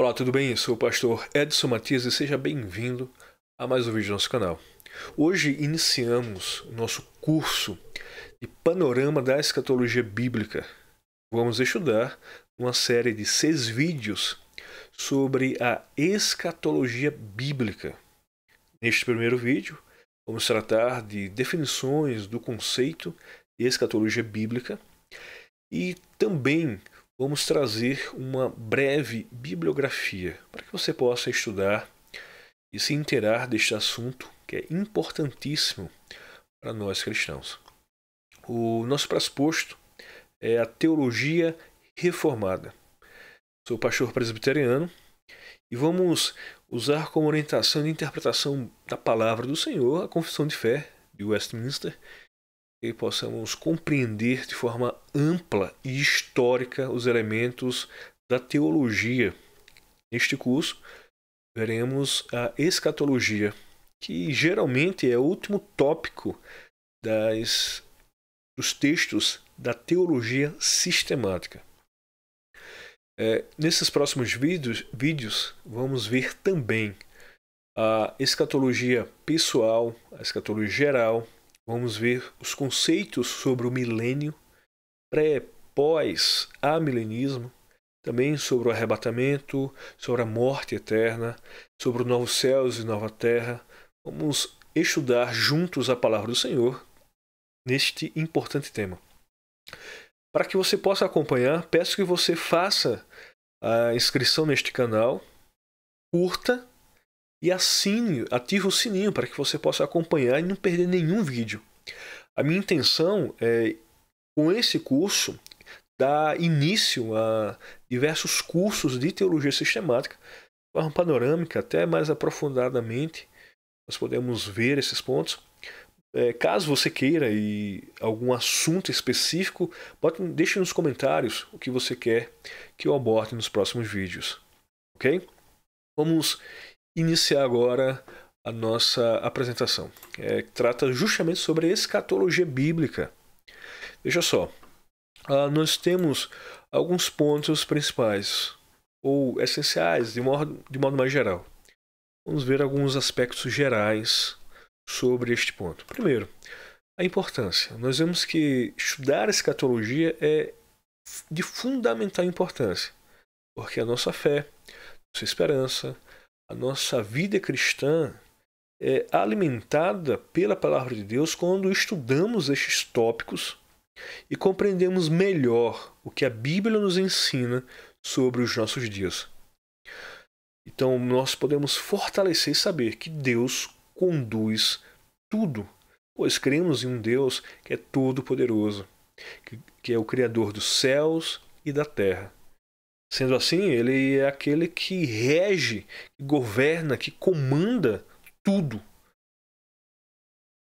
Olá, tudo bem? Sou o pastor Edson Matias e seja bem-vindo a mais um vídeo do nosso canal. Hoje iniciamos o nosso curso de Panorama da Escatologia Bíblica. Vamos estudar uma série de seis vídeos sobre a escatologia bíblica. Neste primeiro vídeo, vamos tratar de definições do conceito de escatologia bíblica e também vamos trazer uma breve bibliografia para que você possa estudar e se inteirar deste assunto que é importantíssimo para nós cristãos. O nosso pressuposto é a teologia reformada. Sou pastor presbiteriano e vamos usar como orientação de interpretação da palavra do Senhor a confissão de fé de Westminster e possamos compreender de forma ampla e histórica os elementos da teologia. Neste curso, veremos a escatologia, que geralmente é o último tópico das, dos textos da teologia sistemática. É, nesses próximos vídeos, vídeos, vamos ver também a escatologia pessoal, a escatologia geral, Vamos ver os conceitos sobre o milênio, pré, pós, amilenismo, também sobre o arrebatamento, sobre a morte eterna, sobre os novos céus e nova terra. Vamos estudar juntos a palavra do Senhor neste importante tema. Para que você possa acompanhar, peço que você faça a inscrição neste canal, curta e assine, ative o sininho para que você possa acompanhar e não perder nenhum vídeo. A minha intenção é, com esse curso, dar início a diversos cursos de teologia sistemática, de forma panorâmica, até mais aprofundadamente. Nós podemos ver esses pontos. É, caso você queira e algum assunto específico, bote, deixe nos comentários o que você quer que eu aborde nos próximos vídeos. Ok? Vamos iniciar agora a nossa apresentação, é, trata justamente sobre escatologia bíblica. Veja só, ah, nós temos alguns pontos principais ou essenciais de modo, de modo mais geral. Vamos ver alguns aspectos gerais sobre este ponto. Primeiro, a importância. Nós vemos que estudar escatologia é de fundamental importância, porque a nossa fé, nossa esperança, a nossa vida cristã é alimentada pela palavra de Deus quando estudamos estes tópicos e compreendemos melhor o que a Bíblia nos ensina sobre os nossos dias. Então, nós podemos fortalecer e saber que Deus conduz tudo, pois cremos em um Deus que é todo-poderoso, que, é o Criador dos céus e da terra. Sendo assim, ele é aquele que rege, que governa, que comanda tudo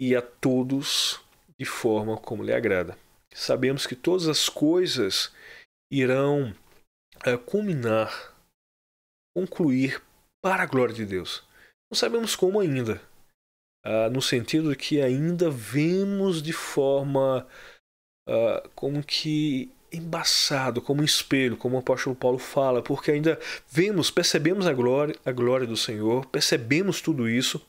e a todos de forma como lhe agrada. Sabemos que todas as coisas irão é, culminar, concluir para a glória de Deus. Não sabemos como ainda, ah, no sentido de que ainda vemos de forma ah, como que embaçado como um espelho, como o apóstolo Paulo fala, porque ainda vemos, percebemos a glória, a glória do Senhor, percebemos tudo isso,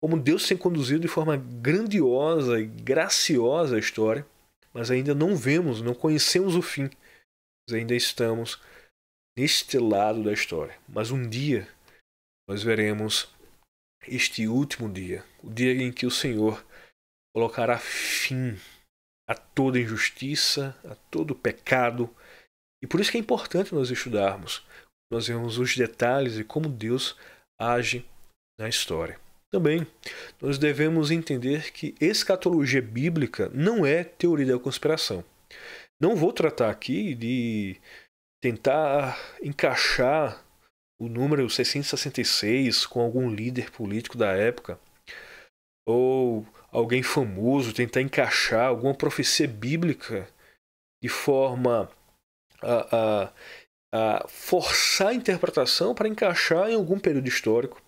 como Deus tem conduzido de forma grandiosa e graciosa a história, mas ainda não vemos, não conhecemos o fim. Mas ainda estamos neste lado da história. Mas um dia nós veremos este último dia, o dia em que o Senhor colocará fim a toda injustiça, a todo pecado. E por isso que é importante nós estudarmos, nós vemos os detalhes e como Deus age na história. Também, nós devemos entender que escatologia bíblica não é teoria da conspiração. Não vou tratar aqui de tentar encaixar o número 666 com algum líder político da época, ou alguém famoso, tentar encaixar alguma profecia bíblica de forma a, a, a forçar a interpretação para encaixar em algum período histórico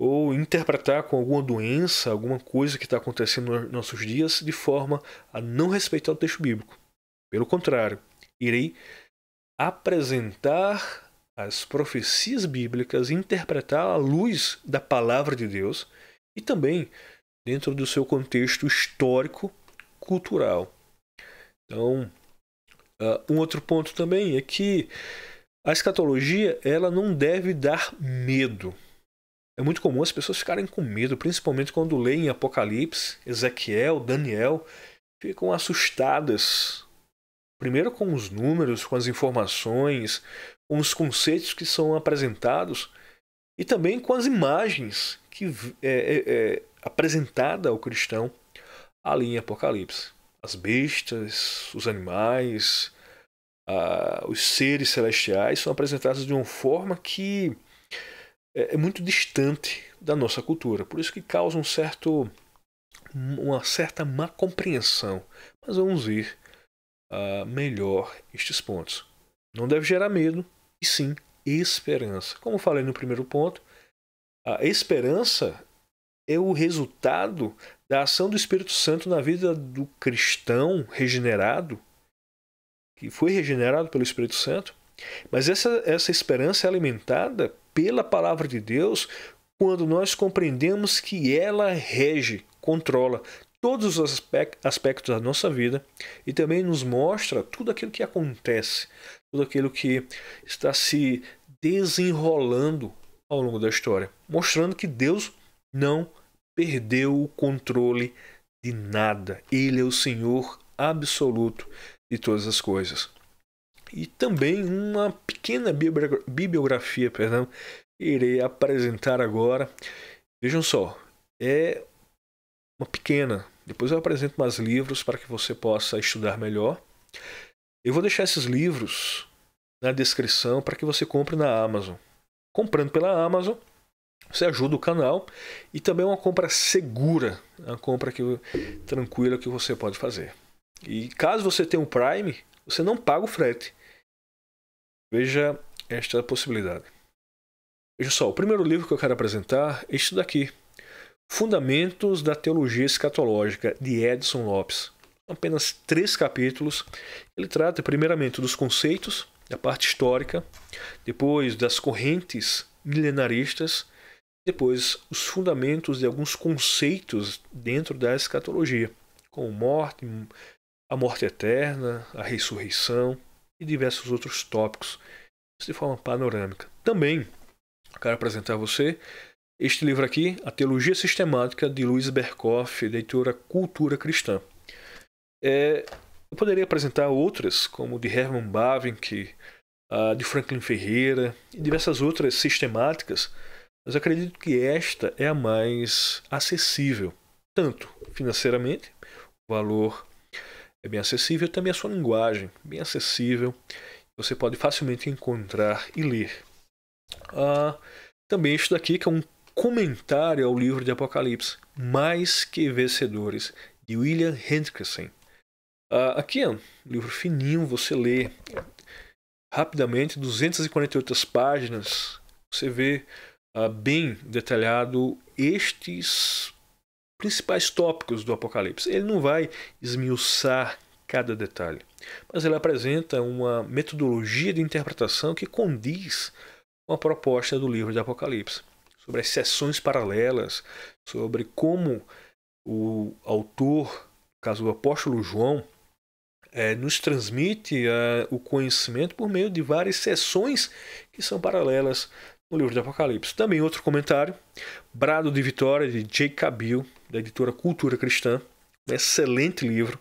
ou interpretar com alguma doença, alguma coisa que está acontecendo nos nossos dias, de forma a não respeitar o texto bíblico. Pelo contrário, irei apresentar as profecias bíblicas, interpretar à luz da palavra de Deus e também dentro do seu contexto histórico cultural. Então, uh, um outro ponto também é que a escatologia ela não deve dar medo. É muito comum as pessoas ficarem com medo, principalmente quando leem Apocalipse, Ezequiel, Daniel, ficam assustadas. Primeiro com os números, com as informações, com os conceitos que são apresentados e também com as imagens que é, é, é apresentada ao cristão ali em Apocalipse. As bestas, os animais, a, os seres celestiais são apresentados de uma forma que é, é muito distante da nossa cultura. Por isso que causa um certo, uma certa má compreensão. Mas vamos ver ah, melhor estes pontos. Não deve gerar medo, e sim esperança. Como falei no primeiro ponto, a esperança é o resultado da ação do Espírito Santo na vida do cristão regenerado, que foi regenerado pelo Espírito Santo. Mas essa, essa esperança é alimentada pela palavra de Deus quando nós compreendemos que ela rege, controla todos os aspectos da nossa vida e também nos mostra tudo aquilo que acontece, tudo aquilo que está se desenrolando ao longo da história, mostrando que Deus não perdeu o controle de nada. Ele é o Senhor absoluto de todas as coisas. E também uma pequena bibliografia, perdão, irei apresentar agora. Vejam só, é uma pequena. Depois eu apresento mais livros para que você possa estudar melhor. Eu vou deixar esses livros na descrição para que você compre na Amazon comprando pela Amazon. Você ajuda o canal e também é uma compra segura, é uma compra que, tranquila que você pode fazer. E caso você tenha o um Prime, você não paga o frete. Veja esta possibilidade. Veja só, o primeiro livro que eu quero apresentar é este daqui: Fundamentos da Teologia Escatológica, de Edson Lopes. Apenas três capítulos. Ele trata, primeiramente, dos conceitos da parte histórica, depois das correntes milenaristas, depois os fundamentos de alguns conceitos dentro da escatologia, como morte, a morte eterna, a ressurreição e diversos outros tópicos, de forma panorâmica. Também quero apresentar a você este livro aqui, A Teologia Sistemática de Luiz Berkoff, editora Cultura Cristã. É eu poderia apresentar outras, como de Herman Bavinck, a de Franklin Ferreira e diversas outras sistemáticas, mas acredito que esta é a mais acessível, tanto financeiramente, o valor é bem acessível, também a sua linguagem, bem acessível, você pode facilmente encontrar e ler. Ah, também este daqui, que é um comentário ao livro de Apocalipse, Mais que Vencedores, de William Hendrickson. Uh, aqui, um livro fininho, você lê rapidamente, 248 páginas, você vê uh, bem detalhado estes principais tópicos do Apocalipse. Ele não vai esmiuçar cada detalhe, mas ele apresenta uma metodologia de interpretação que condiz com a proposta do livro de Apocalipse, sobre as sessões paralelas, sobre como o autor, no caso o apóstolo João, é, nos transmite é, o conhecimento por meio de várias sessões que são paralelas no livro do Apocalipse. Também outro comentário, Brado de Vitória, de J. Cabil, da editora Cultura Cristã. Um excelente livro.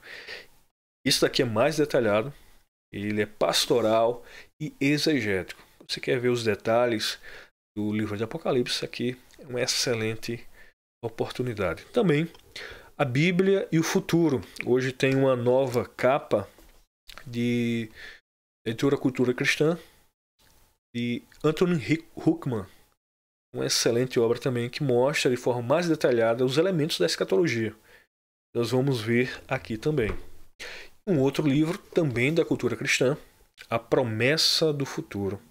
Isso daqui é mais detalhado. Ele é pastoral e exegético. Se quer ver os detalhes do livro de Apocalipse, aqui é uma excelente oportunidade. Também a Bíblia e o Futuro. Hoje tem uma nova capa de Editora Cultura Cristã de Anthony Huckman. Uma excelente obra também que mostra de forma mais detalhada os elementos da escatologia. Nós vamos ver aqui também. Um outro livro também da cultura cristã, A Promessa do Futuro.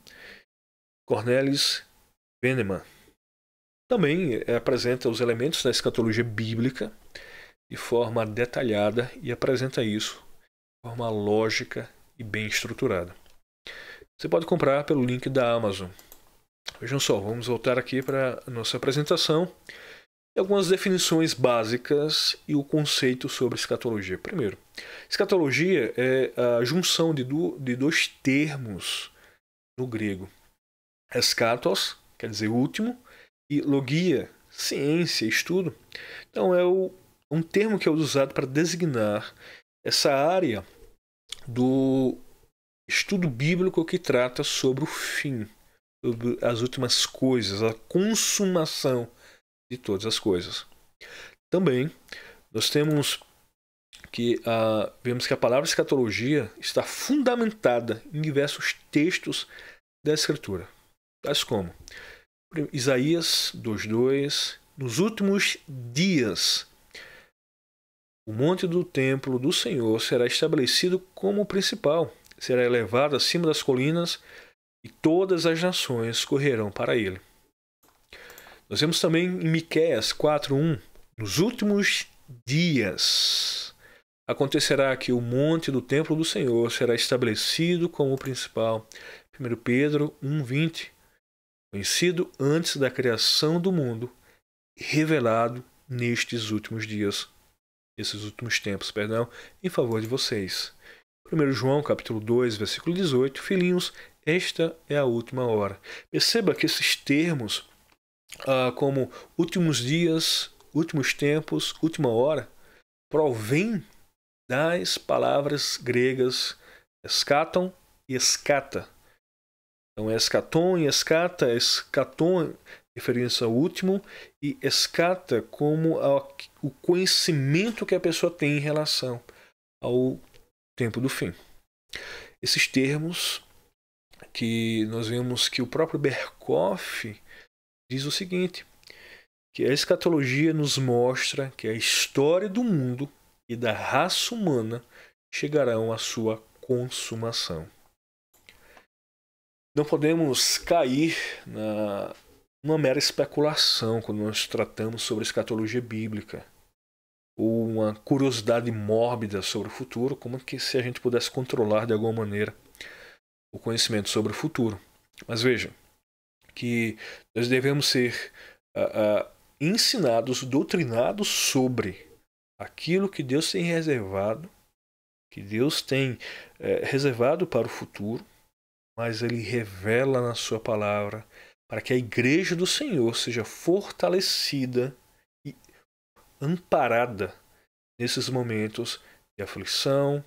Cornelis Veneman. Também eh, apresenta os elementos da escatologia bíblica de forma detalhada e apresenta isso de forma lógica e bem estruturada. Você pode comprar pelo link da Amazon. Vejam só, vamos voltar aqui para a nossa apresentação e algumas definições básicas e o conceito sobre escatologia. Primeiro, escatologia é a junção de, do, de dois termos no grego. Escatos, quer dizer último, e logia, ciência, estudo. Então é o um termo que é usado para designar essa área do estudo bíblico que trata sobre o fim, sobre as últimas coisas, a consumação de todas as coisas. Também nós temos que vemos que a palavra escatologia está fundamentada em diversos textos da Escritura, tais como Isaías 2:2, nos últimos dias o monte do templo do Senhor será estabelecido como principal, será elevado acima das colinas e todas as nações correrão para ele. Nós vemos também em Miqueias 4:1, nos últimos dias acontecerá que o monte do templo do Senhor será estabelecido como principal. 1 Pedro 1:20, conhecido antes da criação do mundo, revelado nestes últimos dias esses últimos tempos, perdão, em favor de vocês. 1 João capítulo 2, versículo 18, filhinhos, esta é a última hora. Perceba que esses termos, ah, como últimos dias, últimos tempos, última hora, provém das palavras gregas escatam e escata. Então, é escaton e escata, é escaton referência ao último e escata como a, o conhecimento que a pessoa tem em relação ao tempo do fim. Esses termos que nós vemos que o próprio Berkoff diz o seguinte, que a escatologia nos mostra que a história do mundo e da raça humana chegarão à sua consumação. Não podemos cair na uma mera especulação quando nós tratamos sobre escatologia bíblica ou uma curiosidade mórbida sobre o futuro, como que se a gente pudesse controlar de alguma maneira o conhecimento sobre o futuro. Mas veja que nós devemos ser uh, uh, ensinados, doutrinados sobre aquilo que Deus tem reservado, que Deus tem uh, reservado para o futuro, mas Ele revela na Sua palavra para que a igreja do Senhor seja fortalecida e amparada nesses momentos de aflição,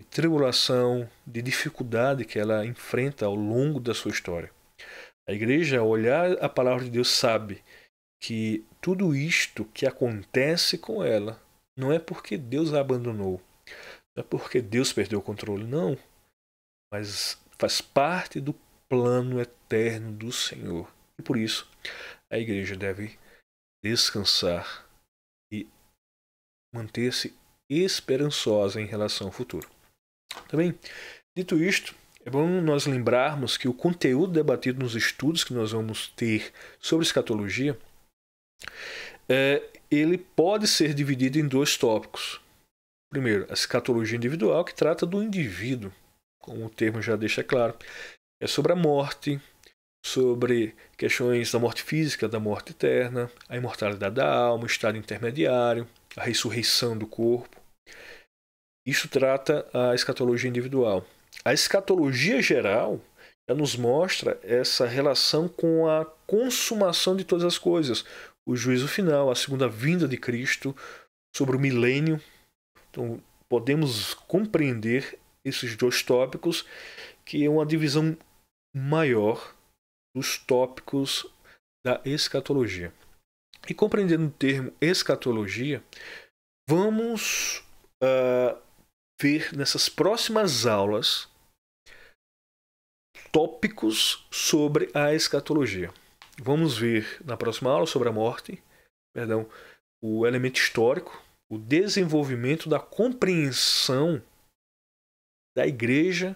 de tribulação, de dificuldade que ela enfrenta ao longo da sua história. A igreja, ao olhar a palavra de Deus, sabe que tudo isto que acontece com ela não é porque Deus a abandonou, não é porque Deus perdeu o controle, não, mas faz parte do plano eterno do Senhor. E por isso, a igreja deve descansar e manter-se esperançosa em relação ao futuro. Também, dito isto, é bom nós lembrarmos que o conteúdo debatido nos estudos que nós vamos ter sobre escatologia, é, ele pode ser dividido em dois tópicos. Primeiro, a escatologia individual, que trata do indivíduo, como o termo já deixa claro, é sobre a morte, sobre questões da morte física, da morte eterna, a imortalidade da alma, o estado intermediário, a ressurreição do corpo. Isso trata a escatologia individual. A escatologia geral já nos mostra essa relação com a consumação de todas as coisas, o juízo final, a segunda vinda de Cristo, sobre o milênio. Então, podemos compreender esses dois tópicos, que é uma divisão maior dos tópicos da escatologia. E compreendendo o termo escatologia, vamos uh, ver nessas próximas aulas tópicos sobre a escatologia. Vamos ver na próxima aula sobre a morte, perdão, o elemento histórico, o desenvolvimento da compreensão da igreja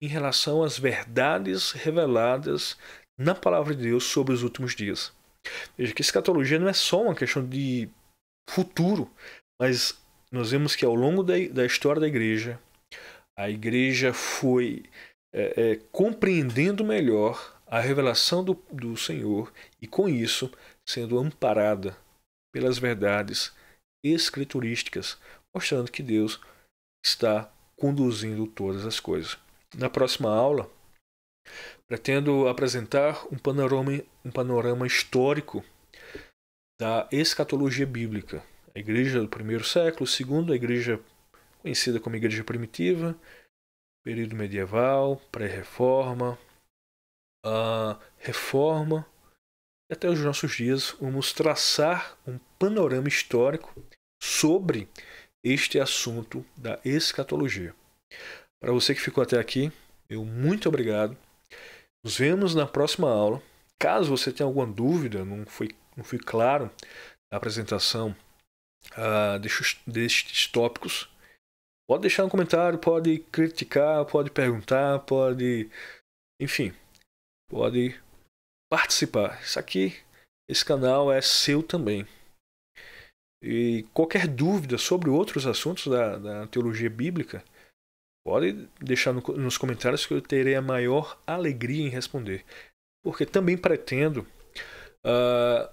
em relação às verdades reveladas na palavra de Deus sobre os últimos dias. Veja que escatologia não é só uma questão de futuro, mas nós vemos que ao longo da, história da igreja, a igreja foi é, é, compreendendo melhor a revelação do, do Senhor e, com isso, sendo amparada pelas verdades escriturísticas, mostrando que Deus está conduzindo todas as coisas. Na próxima aula, pretendo apresentar um panorama, um panorama histórico da escatologia bíblica, a igreja do primeiro século, segundo a igreja conhecida como igreja primitiva, período medieval, pré-reforma, a reforma e até os nossos dias vamos traçar um panorama histórico sobre este assunto da escatologia. Para você que ficou até aqui, eu muito obrigado. Nos vemos na próxima aula. Caso você tenha alguma dúvida, não foi, não fui claro na apresentação uh, destes, destes tópicos, pode deixar um comentário, pode criticar, pode perguntar, pode. Enfim, pode participar. Isso aqui, esse canal é seu também. E qualquer dúvida sobre outros assuntos da, da teologia bíblica, Pode deixar no, nos comentários que eu terei a maior alegria em responder. Porque também pretendo uh,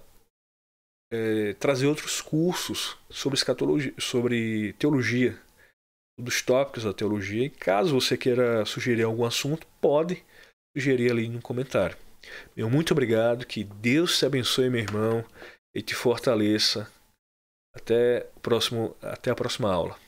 é, trazer outros cursos sobre escatologia, sobre teologia, dos tópicos da teologia. E caso você queira sugerir algum assunto, pode sugerir ali no comentário. Meu muito obrigado, que Deus te abençoe, meu irmão, e te fortaleça. Até, próximo, até a próxima aula.